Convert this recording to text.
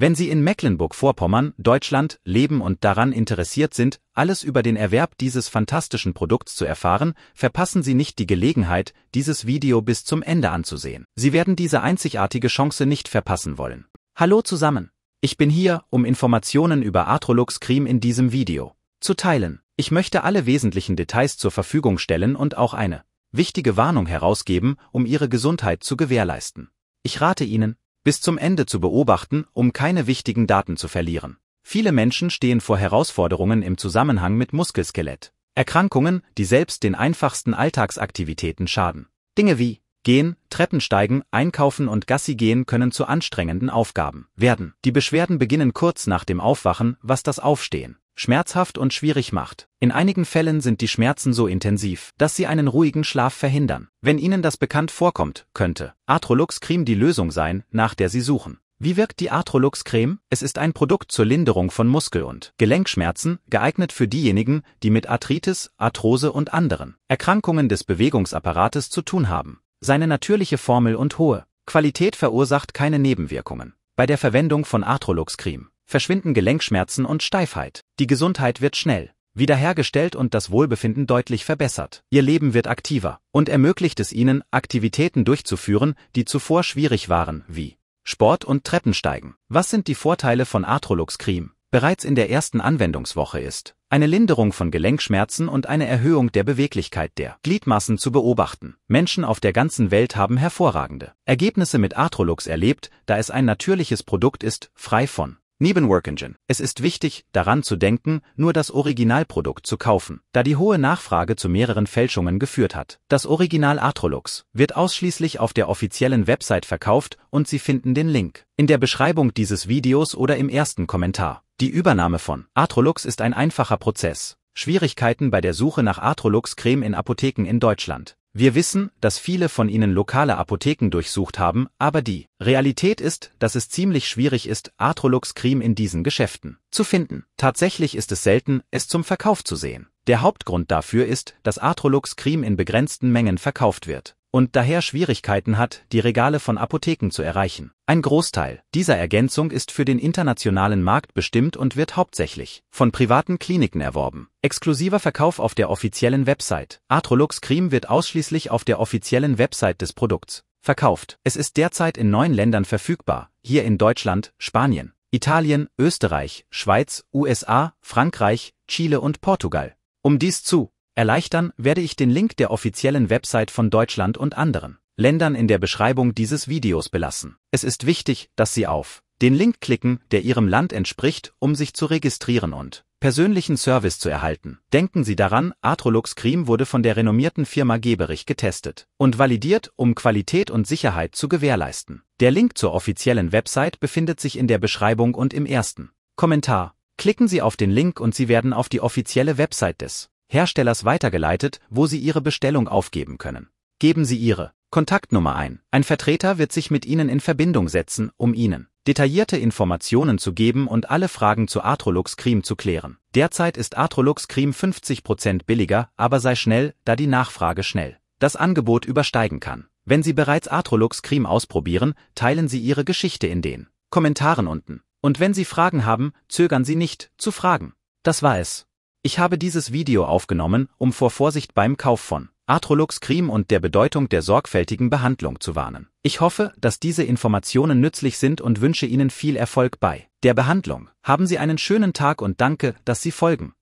Wenn Sie in Mecklenburg-Vorpommern, Deutschland, leben und daran interessiert sind, alles über den Erwerb dieses fantastischen Produkts zu erfahren, verpassen Sie nicht die Gelegenheit, dieses Video bis zum Ende anzusehen. Sie werden diese einzigartige Chance nicht verpassen wollen. Hallo zusammen! Ich bin hier, um Informationen über Atrolux Cream in diesem Video zu teilen. Ich möchte alle wesentlichen Details zur Verfügung stellen und auch eine wichtige Warnung herausgeben, um Ihre Gesundheit zu gewährleisten. Ich rate Ihnen, bis zum Ende zu beobachten, um keine wichtigen Daten zu verlieren. Viele Menschen stehen vor Herausforderungen im Zusammenhang mit Muskelskelett. Erkrankungen, die selbst den einfachsten Alltagsaktivitäten schaden. Dinge wie Gehen, Treppensteigen, Einkaufen und Gassi gehen können zu anstrengenden Aufgaben werden. Die Beschwerden beginnen kurz nach dem Aufwachen, was das Aufstehen schmerzhaft und schwierig macht. In einigen Fällen sind die Schmerzen so intensiv, dass sie einen ruhigen Schlaf verhindern. Wenn Ihnen das bekannt vorkommt, könnte Atrolux Creme die Lösung sein, nach der Sie suchen. Wie wirkt die Atrolux Creme? Es ist ein Produkt zur Linderung von Muskel- und Gelenkschmerzen, geeignet für diejenigen, die mit Arthritis, Arthrose und anderen Erkrankungen des Bewegungsapparates zu tun haben. Seine natürliche Formel und hohe Qualität verursacht keine Nebenwirkungen. Bei der Verwendung von Artrolux Creme verschwinden Gelenkschmerzen und Steifheit. Die Gesundheit wird schnell wiederhergestellt und das Wohlbefinden deutlich verbessert. Ihr Leben wird aktiver und ermöglicht es ihnen, Aktivitäten durchzuführen, die zuvor schwierig waren, wie Sport und Treppensteigen. Was sind die Vorteile von Arthrolux Cream? Bereits in der ersten Anwendungswoche ist eine Linderung von Gelenkschmerzen und eine Erhöhung der Beweglichkeit der Gliedmassen zu beobachten. Menschen auf der ganzen Welt haben hervorragende Ergebnisse mit Arthrolux erlebt, da es ein natürliches Produkt ist, frei von Neben Workengine. Es ist wichtig, daran zu denken, nur das Originalprodukt zu kaufen, da die hohe Nachfrage zu mehreren Fälschungen geführt hat. Das Original Atrolux wird ausschließlich auf der offiziellen Website verkauft und Sie finden den Link in der Beschreibung dieses Videos oder im ersten Kommentar. Die Übernahme von Atrolux ist ein einfacher Prozess. Schwierigkeiten bei der Suche nach Atrolux Creme in Apotheken in Deutschland. Wir wissen, dass viele von ihnen lokale Apotheken durchsucht haben, aber die Realität ist, dass es ziemlich schwierig ist, Arthrolux-Creme in diesen Geschäften zu finden. Tatsächlich ist es selten, es zum Verkauf zu sehen. Der Hauptgrund dafür ist, dass Arthrolux-Creme in begrenzten Mengen verkauft wird und daher Schwierigkeiten hat, die Regale von Apotheken zu erreichen. Ein Großteil dieser Ergänzung ist für den internationalen Markt bestimmt und wird hauptsächlich von privaten Kliniken erworben. Exklusiver Verkauf auf der offiziellen Website. Atrolux Cream wird ausschließlich auf der offiziellen Website des Produkts verkauft. Es ist derzeit in neun Ländern verfügbar, hier in Deutschland, Spanien, Italien, Österreich, Schweiz, USA, Frankreich, Chile und Portugal. Um dies zu Erleichtern werde ich den Link der offiziellen Website von Deutschland und anderen Ländern in der Beschreibung dieses Videos belassen. Es ist wichtig, dass Sie auf den Link klicken, der Ihrem Land entspricht, um sich zu registrieren und persönlichen Service zu erhalten. Denken Sie daran, Atrolux Cream wurde von der renommierten Firma Geberich getestet und validiert, um Qualität und Sicherheit zu gewährleisten. Der Link zur offiziellen Website befindet sich in der Beschreibung und im ersten Kommentar. Klicken Sie auf den Link und Sie werden auf die offizielle Website des Herstellers weitergeleitet, wo Sie Ihre Bestellung aufgeben können. Geben Sie Ihre Kontaktnummer ein. Ein Vertreter wird sich mit Ihnen in Verbindung setzen, um Ihnen detaillierte Informationen zu geben und alle Fragen zu Atrolux Cream zu klären. Derzeit ist Atrolux Cream 50% billiger, aber sei schnell, da die Nachfrage schnell das Angebot übersteigen kann. Wenn Sie bereits Atrolux Cream ausprobieren, teilen Sie Ihre Geschichte in den Kommentaren unten. Und wenn Sie Fragen haben, zögern Sie nicht, zu fragen. Das war es. Ich habe dieses Video aufgenommen, um vor Vorsicht beim Kauf von Atrolux Cream und der Bedeutung der sorgfältigen Behandlung zu warnen. Ich hoffe, dass diese Informationen nützlich sind und wünsche Ihnen viel Erfolg bei der Behandlung. Haben Sie einen schönen Tag und danke, dass Sie folgen.